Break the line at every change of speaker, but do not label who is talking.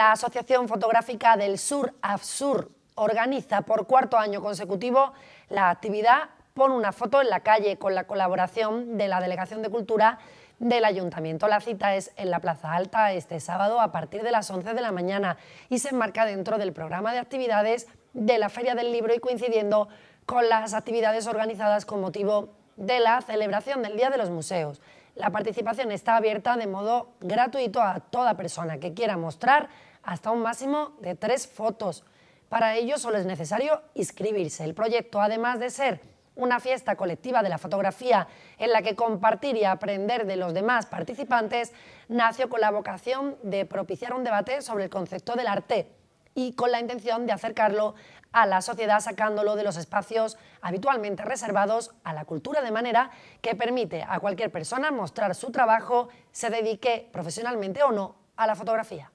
La Asociación Fotográfica del Sur, Absur organiza por cuarto año consecutivo la actividad Pon una foto en la calle con la colaboración de la Delegación de Cultura del Ayuntamiento. La cita es en la Plaza Alta este sábado a partir de las 11 de la mañana y se enmarca dentro del programa de actividades de la Feria del Libro y coincidiendo con las actividades organizadas con motivo de la celebración del Día de los Museos. La participación está abierta de modo gratuito a toda persona que quiera mostrar hasta un máximo de tres fotos. Para ello solo es necesario inscribirse. El proyecto, además de ser una fiesta colectiva de la fotografía en la que compartir y aprender de los demás participantes, nació con la vocación de propiciar un debate sobre el concepto del arte y con la intención de acercarlo a la sociedad sacándolo de los espacios habitualmente reservados a la cultura de manera que permite a cualquier persona mostrar su trabajo, se dedique profesionalmente o no a la fotografía.